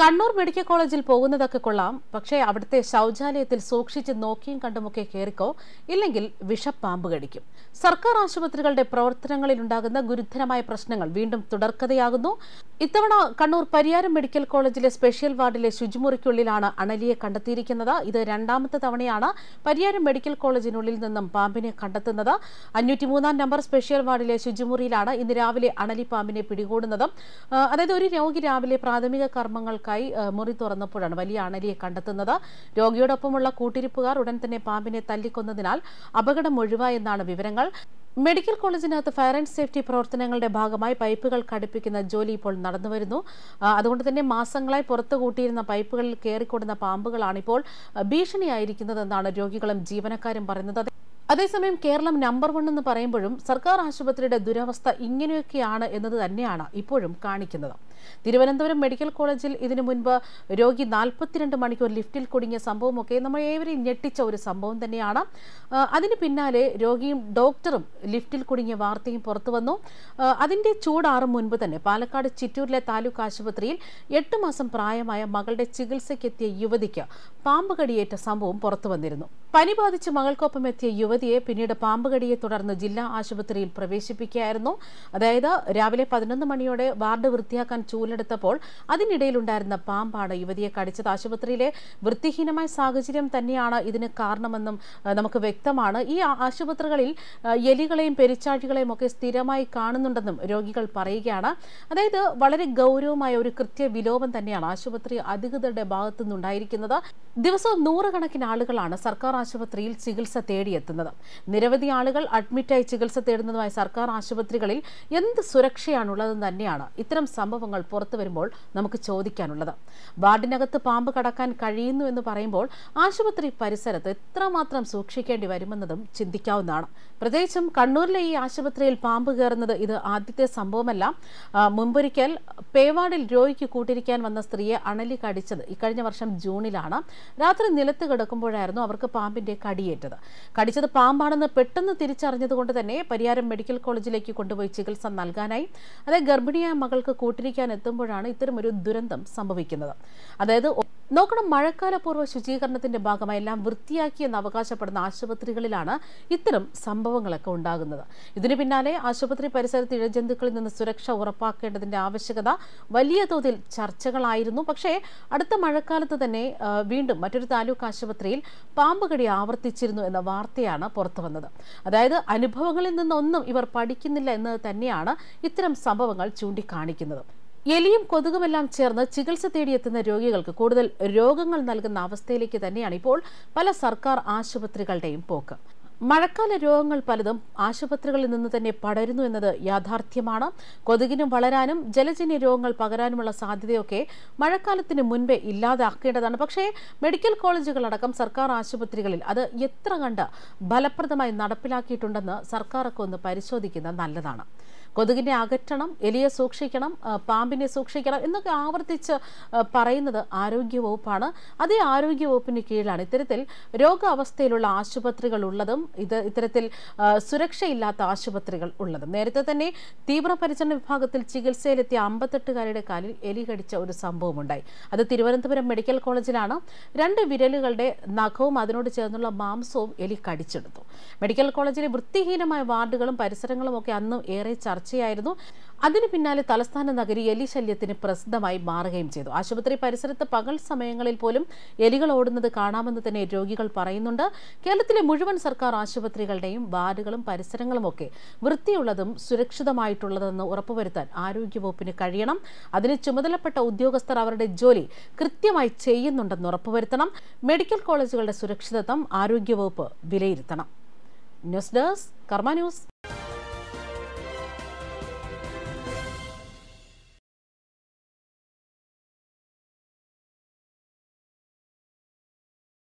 Kannur medical കോളേജിൽ പോകുന്നതൊക്കെ കൊള്ളാം പക്ഷേ അവിടുത്തെ ശൗചാലയത്തിൽ സൂക്ഷിച്ച് നോക്കിയും കണ്ടുമൊക്കെ കയറിക്കോ ഇല്ലെങ്കിൽ വിഷപ്പാമ്പ് കടിക്കും സർക്കാർ ആശുപത്രികളുടെ പ്രവർത്തനങ്ങളിൽ ഉണ്ടാകുന്ന ഗുരുതരമായ പ്രശ്നങ്ങൾ വീണ്ടും തുടർക്കഥയാകുന്നു ഇത്തവണ കണ്ണൂർ പരിയാരം മെഡിക്കൽ കോളേജിലെ സ്പെഷ്യൽ വാർഡിലെ ശുചിമുറിക്കുള്ളിലാണ് അണലിയെ കണ്ടെത്തിയിരിക്കുന്നത് ഇത് രണ്ടാമത്തെ തവണയാണ് പരിയാരം മെഡിക്കൽ കോളേജിനുള്ളിൽ നിന്നും പാമ്പിനെ കണ്ടെത്തുന്നത് അഞ്ഞൂറ്റിമൂന്നാം നമ്പർ സ്പെഷ്യൽ വാർഡിലെ ശുചിമുറിയിലാണ് ഇന്ന് രാവിലെ അണലി പാമ്പിനെ പിടികൂടുന്നത് അതായത് ഒരു രോഗി രാവിലെ പ്രാഥമിക കർമ്മങ്ങൾ കൈ മുറി തുറന്നപ്പോഴാണ് വലിയ അണലിയെ കണ്ടെത്തുന്നത് രോഗിയോടൊപ്പമുള്ള കൂട്ടിരിപ്പുകാർ ഉടൻ തന്നെ പാമ്പിനെ തല്ലിക്കൊന്നതിനാൽ അപകടം ഒഴിവായെന്നാണ് വിവരങ്ങൾ മെഡിക്കൽ കോളേജിനകത്ത് ഫയർ ആൻഡ് സേഫ്റ്റി പ്രവർത്തനങ്ങളുടെ ഭാഗമായി പൈപ്പുകൾ ഘടിപ്പിക്കുന്ന ജോലി ഇപ്പോൾ നടന്നുവരുന്നു അതുകൊണ്ട് തന്നെ മാസങ്ങളായി പുറത്തു കൂട്ടിയിരുന്ന പൈപ്പുകളിൽ കയറിക്കൊടുന്ന പാമ്പുകളാണിപ്പോൾ ഭീഷണിയായിരിക്കുന്നതെന്നാണ് രോഗികളും ജീവനക്കാരും പറയുന്നത് അതേസമയം കേരളം നമ്പർ വൺ എന്ന് പറയുമ്പോഴും സർക്കാർ ആശുപത്രിയുടെ ദുരവസ്ഥ ഇങ്ങനെയൊക്കെയാണ് എന്നത് തന്നെയാണ് ഇപ്പോഴും കാണിക്കുന്നത് തിരുവനന്തപുരം മെഡിക്കൽ കോളേജിൽ ഇതിനു മുൻപ് രോഗി നാൽപ്പത്തിരണ്ട് മണിക്കൂർ ലിഫ്റ്റിൽ കുടുങ്ങിയ സംഭവമൊക്കെ നമ്മൾ ഏവരെയും ഞെട്ടിച്ച ഒരു സംഭവം തന്നെയാണ് അതിന് പിന്നാലെ രോഗിയും ഡോക്ടറും ലിഫ്റ്റിൽ കുടുങ്ങിയ വാർത്തയും പുറത്തു വന്നു അതിൻ്റെ ചൂടാറും മുൻപ് തന്നെ പാലക്കാട് ചിറ്റൂരിലെ താലൂക്ക് ആശുപത്രിയിൽ എട്ട് മാസം പ്രായമായ മകളുടെ ചികിത്സയ്ക്കെത്തിയ യുവതിക്ക് പാമ്പ് കടിയേറ്റ സംഭവം പുറത്തു വന്നിരുന്നു പനി ബാധിച്ച് മകൾക്കൊപ്പം എത്തിയ യുവതിയെ പിന്നീട് പാമ്പ് കടിയെ തുടർന്ന് ജില്ലാ ആശുപത്രിയിൽ പ്രവേശിപ്പിക്കുകയായിരുന്നു അതായത് രാവിലെ പതിനൊന്ന് മണിയോടെ വാർഡ് വൃത്തിയാക്കാൻ ചൂലെടുത്തപ്പോൾ അതിനിടയിലുണ്ടായിരുന്ന പാമ്പാണ് യുവതിയെ കടിച്ചത് ആശുപത്രിയിലെ വൃത്തിഹീനമായ സാഹചര്യം തന്നെയാണ് ഇതിന് കാരണമെന്നും നമുക്ക് വ്യക്തമാണ് ഈ ആശുപത്രികളിൽ എലികളെയും പെരിച്ചാഴികളെയും ഒക്കെ സ്ഥിരമായി കാണുന്നുണ്ടെന്നും രോഗികൾ പറയുകയാണ് അതായത് വളരെ ഗൗരവമായ ഒരു കൃത്യ വിലോപം തന്നെയാണ് ആശുപത്രി അധികൃതരുടെ ഭാഗത്തു നിന്നുണ്ടായിരിക്കുന്നത് ദിവസവും നൂറുകണക്കിന് ആളുകളാണ് സർക്കാർ ആശുപത്രിയിൽ ചികിത്സ തേടിയെത്തുന്നത് നിരവധി ആളുകൾ അഡ്മിറ്റായി ചികിത്സ തേടുന്നതുമായി സർക്കാർ ആശുപത്രികളിൽ എന്ത് സുരക്ഷയാണുള്ളതെന്ന് തന്നെയാണ് ഇത്തരം സംഭവങ്ങൾ സംഭവങ്ങൾ പുറത്തു വരുമ്പോൾ നമുക്ക് ചോദിക്കാനുള്ളത് വാർഡിനകത്ത് പാമ്പ് കടക്കാൻ കഴിയുന്നു എന്ന് പറയുമ്പോൾ ആശുപത്രി പരിസരത്ത് എത്രമാത്രം സൂക്ഷിക്കേണ്ടി വരുമെന്നതും ചിന്തിക്കാവുന്നതാണ് പ്രത്യേകിച്ചും കണ്ണൂരിലെ ഈ ആശുപത്രിയിൽ പാമ്പ് കയറുന്നത് ഇത് ആദ്യത്തെ സംഭവമല്ല മുമ്പൊരിക്കൽ പേവാടിൽ രോഗിക്ക് കൂട്ടിരിക്കാൻ വന്ന സ്ത്രീയെ അണലി കടിച്ചത് ഇക്കഴിഞ്ഞ വർഷം ജൂണിലാണ് രാത്രി നിലത്ത് കിടക്കുമ്പോഴായിരുന്നു അവർക്ക് പാമ്പിന്റെ കടിയേറ്റത് കടിച്ചത് പാമ്പാണെന്ന് പെട്ടെന്ന് തിരിച്ചറിഞ്ഞതുകൊണ്ട് തന്നെ പരിയാരം മെഡിക്കൽ കോളേജിലേക്ക് കൊണ്ടുപോയി ചികിത്സ നൽകാനായി അതേ ഗർഭിണിയായ മകൾക്ക് കൂട്ടിരിക്കാൻ ശുചീകരിക്കാൻ എത്തുമ്പോഴാണ് ഇത്തരമൊരു ദുരന്തം സംഭവിക്കുന്നത് അതായത് നോക്കണം മഴക്കാലപൂർവ്വ ശുചീകരണത്തിന്റെ ഭാഗമായി എല്ലാം വൃത്തിയാക്കിയെന്ന് അവകാശപ്പെടുന്ന ആശുപത്രികളിലാണ് ഇത്തരം സംഭവങ്ങളൊക്കെ ഉണ്ടാകുന്നത് ഇതിന് പിന്നാലെ ആശുപത്രി പരിസരത്ത് ഇഴജന്തുക്കളിൽ നിന്ന് സുരക്ഷ ഉറപ്പാക്കേണ്ടതിന്റെ ആവശ്യകത വലിയ തോതിൽ ചർച്ചകളായിരുന്നു പക്ഷേ അടുത്ത മഴക്കാലത്ത് തന്നെ വീണ്ടും മറ്റൊരു താലൂക്ക് ആശുപത്രിയിൽ പാമ്പുകടി ആവർത്തിച്ചിരുന്നു എന്ന വാർത്തയാണ് പുറത്തു വന്നത് അതായത് അനുഭവങ്ങളിൽ നിന്നൊന്നും ഇവർ പഠിക്കുന്നില്ല എന്ന് തന്നെയാണ് ഇത്തരം സംഭവങ്ങൾ ചൂണ്ടിക്കാണിക്കുന്നത് എലിയും കൊതുകുമെല്ലാം ചേർന്ന് ചികിത്സ തേടിയെത്തുന്ന രോഗികൾക്ക് കൂടുതൽ രോഗങ്ങൾ നൽകുന്ന അവസ്ഥയിലേക്ക് തന്നെയാണ് ഇപ്പോൾ പല സർക്കാർ ആശുപത്രികളുടെയും പോക്ക് മഴക്കാല രോഗങ്ങൾ പലതും ആശുപത്രികളിൽ നിന്ന് തന്നെ പടരുന്നു എന്നത് യാഥാർത്ഥ്യമാണ് കൊതുകിനും വളരാനും ജലജന്യ രോഗങ്ങൾ പകരാനുമുള്ള സാധ്യതയൊക്കെ മഴക്കാലത്തിന് മുൻപേ ഇല്ലാതാക്കേണ്ടതാണ് പക്ഷേ മെഡിക്കൽ കോളേജുകളടക്കം സർക്കാർ ആശുപത്രികളിൽ അത് എത്ര കണ്ട് ഫലപ്രദമായി നടപ്പിലാക്കിയിട്ടുണ്ടെന്ന് സർക്കാരൊക്കെ ഒന്ന് പരിശോധിക്കുന്നത് നല്ലതാണ് കൊതുകിനെ അകറ്റണം എലിയെ സൂക്ഷിക്കണം പാമ്പിനെ സൂക്ഷിക്കണം എന്നൊക്കെ ആവർത്തിച്ച് പറയുന്നത് ആരോഗ്യവകുപ്പാണ് അതേ ആരോഗ്യവകുപ്പിന് കീഴിലാണ് ഇത്തരത്തിൽ രോഗാവസ്ഥയിലുള്ള ആശുപത്രികൾ ഉള്ളതും ഇത് ഇത്തരത്തിൽ സുരക്ഷയില്ലാത്ത ആശുപത്രികൾ ഉള്ളതും നേരത്തെ തന്നെ തീവ്രപരിചരണ വിഭാഗത്തിൽ ചികിത്സയിലെത്തിയ അമ്പത്തെട്ടുകാരുടെ കാലിൽ എലി കടിച്ച ഒരു സംഭവമുണ്ടായി അത് തിരുവനന്തപുരം മെഡിക്കൽ കോളേജിലാണ് രണ്ട് വിരലുകളുടെ നഖവും അതിനോട് ചേർന്നുള്ള മാംസവും എലി കടിച്ചെടുത്തു മെഡിക്കൽ കോളേജിലെ വൃത്തിഹീനമായ വാർഡുകളും പരിസരങ്ങളും ഒക്കെ അന്നും ഏറെ ചർച്ച ചർച്ചയായിരുന്നു അതിന് പിന്നാലെ തലസ്ഥാന നഗരി എലിശല്യത്തിന് പ്രസിദ്ധമായി മാറുകയും ചെയ്തു ആശുപത്രി പരിസരത്ത് പകൽ സമയങ്ങളിൽ പോലും എലികൾ ഓടുന്നത് കാണാമെന്ന് തന്നെ രോഗികൾ പറയുന്നുണ്ട് കേരളത്തിലെ മുഴുവൻ സർക്കാർ ആശുപത്രികളുടെയും വാർഡുകളും പരിസരങ്ങളും ഒക്കെ വൃത്തിയുള്ളതും സുരക്ഷിതമായിട്ടുള്ളതെന്ന് ഉറപ്പുവരുത്താൻ ആരോഗ്യവകുപ്പിന് കഴിയണം അതിന് ചുമതലപ്പെട്ട ഉദ്യോഗസ്ഥർ അവരുടെ ജോലി കൃത്യമായി ചെയ്യുന്നുണ്ടെന്ന് ഉറപ്പുവരുത്തണം മെഡിക്കൽ കോളേജുകളുടെ സുരക്ഷിതത്വം ആരോഗ്യവകുപ്പ് വിലയിരുത്തണം ന്യൂസ് ഡെസ്ക് കർമ്മ ന്യൂസ്